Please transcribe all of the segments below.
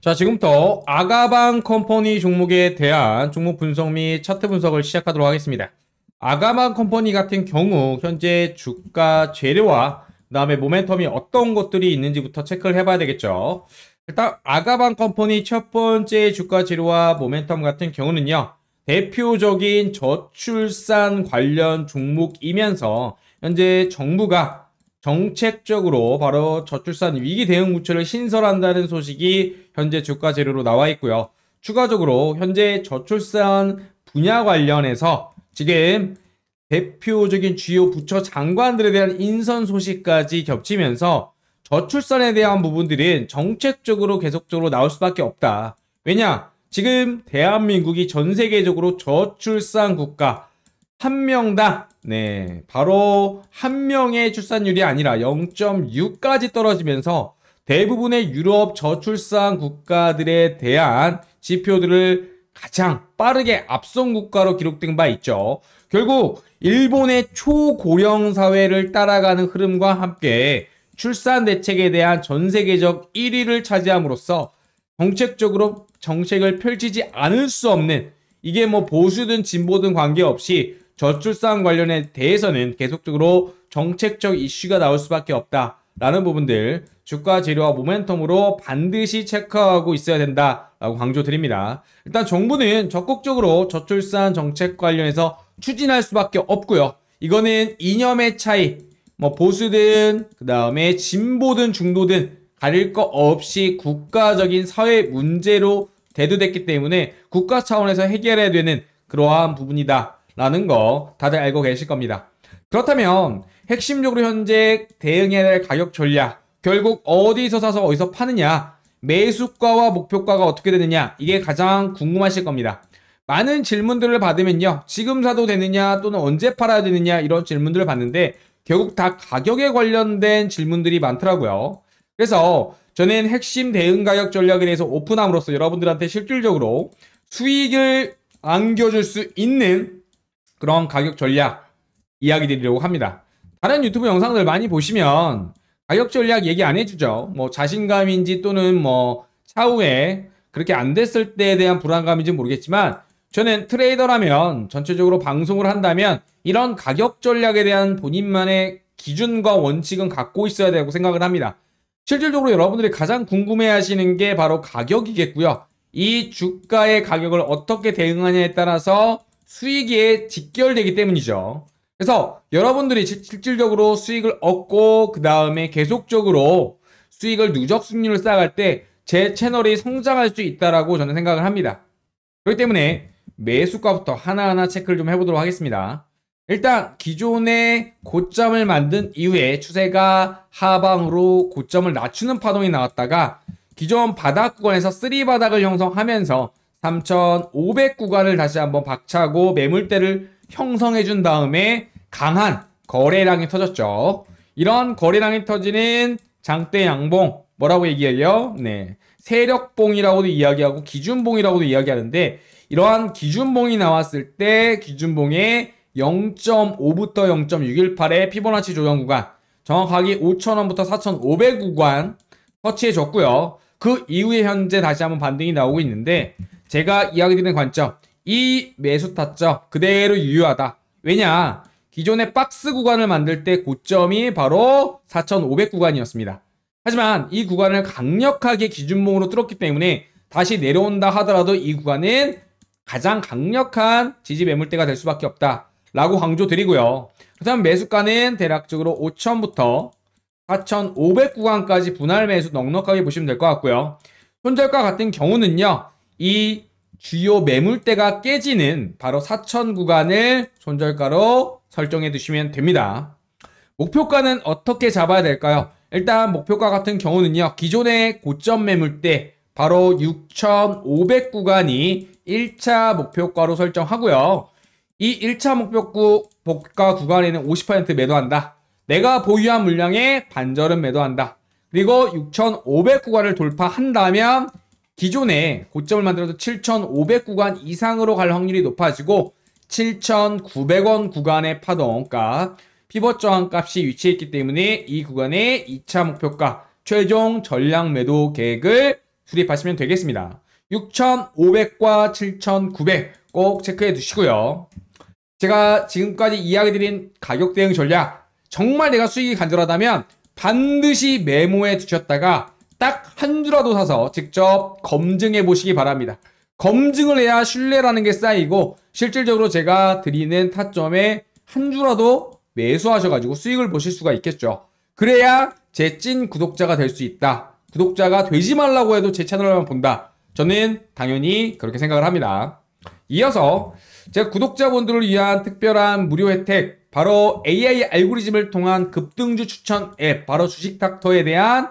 자, 지금부터 아가방 컴퍼니 종목에 대한 종목 분석 및 차트 분석을 시작하도록 하겠습니다. 아가방 컴퍼니 같은 경우 현재 주가 재료와 그다음에 모멘텀이 어떤 것들이 있는지부터 체크를 해봐야 되겠죠. 일단 아가방 컴퍼니 첫 번째 주가 재료와 모멘텀 같은 경우는요. 대표적인 저출산 관련 종목이면서 현재 정부가 정책적으로 바로 저출산 위기 대응 부처를 신설한다는 소식이 현재 주가 재료로 나와 있고요. 추가적으로 현재 저출산 분야 관련해서 지금 대표적인 주요 부처 장관들에 대한 인선 소식까지 겹치면서 저출산에 대한 부분들은 정책적으로 계속적으로 나올 수밖에 없다. 왜냐? 지금 대한민국이 전 세계적으로 저출산 국가 한 명당 네, 바로 한 명의 출산율이 아니라 0.6까지 떨어지면서 대부분의 유럽 저출산 국가들에 대한 지표들을 가장 빠르게 앞선 국가로 기록된 바 있죠. 결국 일본의 초고령 사회를 따라가는 흐름과 함께 출산 대책에 대한 전 세계적 1위를 차지함으로써 정책적으로 정책을 펼치지 않을 수 없는 이게 뭐 보수든 진보든 관계없이 저출산 관련에 대해서는 계속적으로 정책적 이슈가 나올 수밖에 없다라는 부분들 주가 재료와 모멘텀으로 반드시 체크하고 있어야 된다라고 강조드립니다. 일단 정부는 적극적으로 저출산 정책 관련해서 추진할 수밖에 없고요. 이거는 이념의 차이, 뭐 보수든 그 다음에 진보든 중도든 가릴 것 없이 국가적인 사회 문제로 대두됐기 때문에 국가 차원에서 해결해야 되는 그러한 부분이다. 라는 거 다들 알고 계실 겁니다. 그렇다면 핵심적으로 현재 대응해야 할 가격 전략 결국 어디서 사서 어디서 파느냐 매수가와 목표가가 어떻게 되느냐 이게 가장 궁금하실 겁니다. 많은 질문들을 받으면요 지금 사도 되느냐 또는 언제 팔아야 되느냐 이런 질문들을 받는데 결국 다 가격에 관련된 질문들이 많더라고요. 그래서 저는 핵심 대응 가격 전략에 대해서 오픈함으로써 여러분들한테 실질적으로 수익을 안겨줄 수 있는 그런 가격 전략 이야기 드리려고 합니다. 다른 유튜브 영상들 많이 보시면 가격 전략 얘기 안 해주죠. 뭐 자신감인지 또는 뭐 차후에 그렇게 안 됐을 때에 대한 불안감인지 모르겠지만 저는 트레이더라면 전체적으로 방송을 한다면 이런 가격 전략에 대한 본인만의 기준과 원칙은 갖고 있어야 되고 생각을 합니다. 실질적으로 여러분들이 가장 궁금해 하시는 게 바로 가격이겠고요. 이 주가의 가격을 어떻게 대응하냐에 따라서 수익에 직결되기 때문이죠. 그래서 여러분들이 실질적으로 수익을 얻고 그 다음에 계속적으로 수익을 누적 수익률을 쌓아갈 때 제 채널이 성장할 수 있다라고 저는 생각을 합니다. 그렇기 때문에 매수가부터 하나하나 체크를 좀 해보도록 하겠습니다. 일단 기존의 고점을 만든 이후에 추세가 하방으로 고점을 낮추는 파동이 나왔다가 기존 바닥 권에서 쓰리 바닥을 형성하면서 3,500 구간을 다시 한번 박차고 매물대를 형성해 준 다음에 강한 거래량이 터졌죠. 이런 거래량이 터지는 장대 양봉 뭐라고 얘기해요? 네. 세력봉이라고도 이야기하고 기준봉이라고도 이야기하는데 이러한 기준봉이 나왔을 때 기준봉에 0.5부터 0.618의 피보나치 조정 구간 정확하게 5,000원부터 4,500 구간 터치해줬고요. 그 이후에 현재 다시 한번 반등이 나오고 있는데 제가 이야기드리는 관점 이 매수 타점 그대로 유효하다. 왜냐 기존의 박스 구간을 만들 때 고점이 바로 4,500 구간이었습니다. 하지만 이 구간을 강력하게 기준봉으로 뚫었기 때문에 다시 내려온다 하더라도 이 구간은 가장 강력한 지지 매물대가 될 수밖에 없다. 라고 강조드리고요. 그다음 매수가는 대략적으로 5,000부터 4,500 구간까지 분할 매수 넉넉하게 보시면 될 것 같고요. 손절가 같은 경우는요. 이 주요 매물대가 깨지는 바로 4천 구간을 손절가로 설정해 두시면 됩니다. 목표가는 어떻게 잡아야 될까요? 일단 목표가 같은 경우는요. 기존의 고점 매물대 바로 6,500 구간이 1차 목표가로 설정하고요. 이 1차 목표구 복가 구간에는 50% 매도한다. 내가 보유한 물량의 반절은 매도한다. 그리고 6,500 구간을 돌파한다면 기존에 고점을 만들어서 7,500구간 이상으로 갈 확률이 높아지고 7,900원 구간의 파동가 피벗 저항값이 위치해있기 때문에 이 구간의 2차 목표가 최종 전량 매도 계획을 수립하시면 되겠습니다. 6,500과 7,900 꼭 체크해 두시고요. 제가 지금까지 이야기 드린 가격 대응 전략 정말 내가 수익이 간절하다면 반드시 메모해 두셨다가 딱한 주라도 사서 직접 검증해 보시기 바랍니다. 검증을 해야 신뢰라는 게 쌓이고 실질적으로 제가 드리는 타점에 한 주라도 매수하셔가지고 수익을 보실 수가 있겠죠. 그래야 제 찐 구독자가 될 수 있다. 구독자가 되지 말라고 해도 제 채널만 본다. 저는 당연히 그렇게 생각을 합니다. 이어서 제가 구독자분들을 위한 특별한 무료 혜택 바로 AI 알고리즘을 통한 급등주 추천 앱 바로 주식닥터에 대한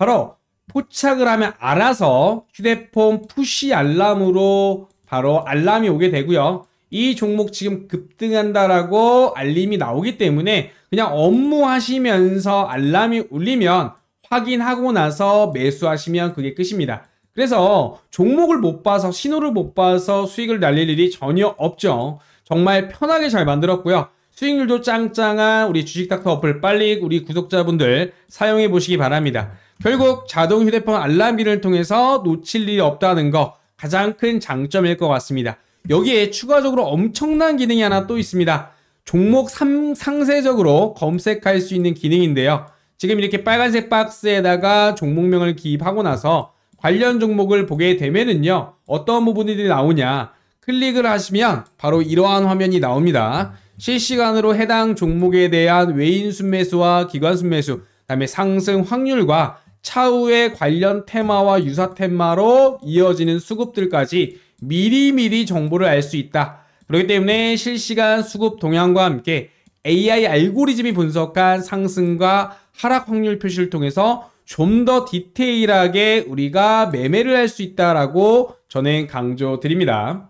바로 포착을 하면 알아서 휴대폰 푸시 알람으로 바로 알람이 오게 되고요. 이 종목 지금 급등한다라고 알림이 나오기 때문에 그냥 업무하시면서 알람이 울리면 확인하고 나서 매수하시면 그게 끝입니다. 그래서 종목을 못 봐서 신호를 못 봐서 수익을 날릴 일이 전혀 없죠. 정말 편하게 잘 만들었고요. 수익률도 짱짱한 우리 주식닥터 어플 빨리 우리 구독자분들 사용해 보시기 바랍니다. 결국 자동 휴대폰 알람기를 통해서 놓칠 일이 없다는 거 가장 큰 장점일 것 같습니다. 여기에 추가적으로 엄청난 기능이 하나 또 있습니다. 종목 3, 상세적으로 검색할 수 있는 기능인데요. 지금 이렇게 빨간색 박스에다가 종목명을 기입하고 나서 관련 종목을 보게 되면은요. 어떤 부분들이 나오냐. 클릭을 하시면 바로 이러한 화면이 나옵니다. 실시간으로 해당 종목에 대한 외인 순매수와 기관 순매수, 그 다음에 상승 확률과 차후에 관련 테마와 유사 테마로 이어지는 수급들까지 미리미리 정보를 알 수 있다. 그렇기 때문에 실시간 수급 동향과 함께 AI 알고리즘이 분석한 상승과 하락 확률 표시를 통해서 좀 더 디테일하게 우리가 매매를 할 수 있다라고 저는 강조드립니다.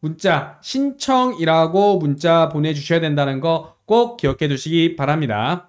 문자 신청이라고 문자 보내주셔야 된다는 거 꼭 기억해 두시기 바랍니다.